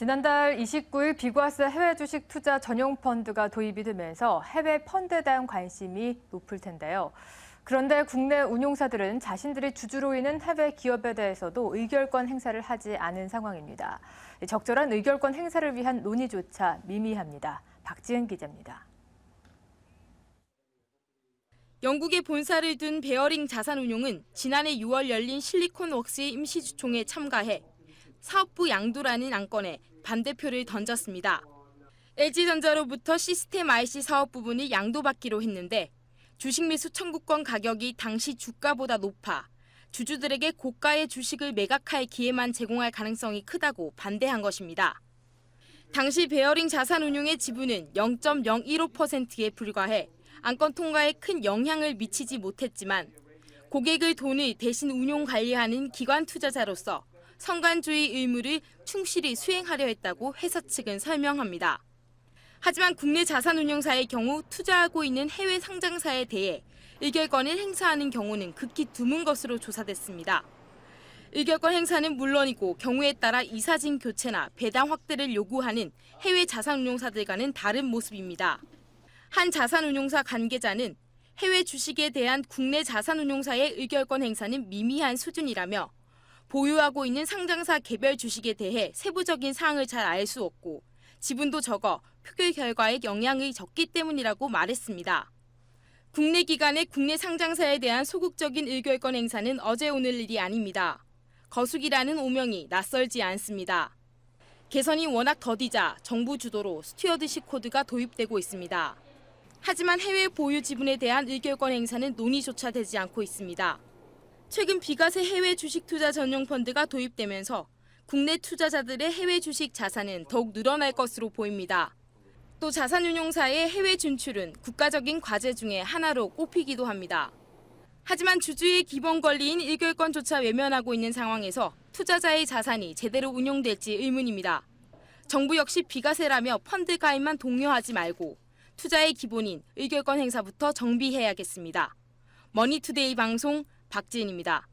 지난달 29일 비과세 해외 주식 투자 전용 펀드가 도입이 되면서 해외 펀드에 대한 관심이 높을 텐데요. 그런데 국내 운용사들은 자신들이 주주로 있는 해외 기업에 대해서도 의결권 행사를 하지 않은 상황입니다. 적절한 의결권 행사를 위한 논의조차 미미합니다. 박지은 기자입니다. 영국에 본사를 둔 베어링 자산운용은 지난해 6월 열린 실리콘웍스의 임시주총에 참가해 사업부 양도라는 안건에 반대표를 던졌습니다. LG전자로부터 시스템 IC 사업 부분을 양도받기로 했는데 주식 매수 청구권 가격이 당시 주가보다 높아 주주들에게 고가의 주식을 매각할 기회만 제공할 가능성이 크다고 반대한 것입니다. 당시 베어링 자산운용의 지분은 0.015%에 불과해 안건 통과에 큰 영향을 미치지 못했지만 고객의 돈을 대신 운용 관리하는 기관 투자자로서 선관주의 의무를 충실히 수행하려 했다고 회사 측은 설명합니다. 하지만 국내 자산운용사의 경우 투자하고 있는 해외 상장사에 대해 의결권을 행사하는 경우는 극히 드문 것으로 조사됐습니다. 의결권 행사는 물론이고 경우에 따라 이사진 교체나 배당 확대를 요구하는 해외 자산운용사들과는 다른 모습입니다. 한 자산운용사 관계자는 해외 주식에 대한 국내 자산운용사의 의결권 행사는 미미한 수준이라며 보유하고 있는 상장사 개별 주식에 대해 세부적인 사항을 잘 알 수 없고 지분도 적어 표결 결과에 영향이 적기 때문이라고 말했습니다. 국내 기관의 국내 상장사에 대한 소극적인 의결권 행사는 어제 오늘 일이 아닙니다. 거숙이라는 오명이 낯설지 않습니다. 개선이 워낙 더디자 정부 주도로 스튜어드십 코드가 도입되고 있습니다. 하지만 해외 보유 지분에 대한 의결권 행사는 논의조차 되지 않고 있습니다. 최근 비과세 해외 주식 투자 전용 펀드가 도입되면서 국내 투자자들의 해외 주식 자산은 더욱 늘어날 것으로 보입니다. 또 자산운용사의 해외 진출은 국가적인 과제 중에 하나로 꼽히기도 합니다. 하지만 주주의 기본 권리인 일결권조차 외면하고 있는 상황에서 투자자의 자산이 제대로 운용될지 의문입니다. 정부 역시 비과세라며 펀드 가입만 독려하지 말고 투자의 기본인 의결권 행사부터 정비해야겠습니다. 머니투데이 방송 박지인입니다.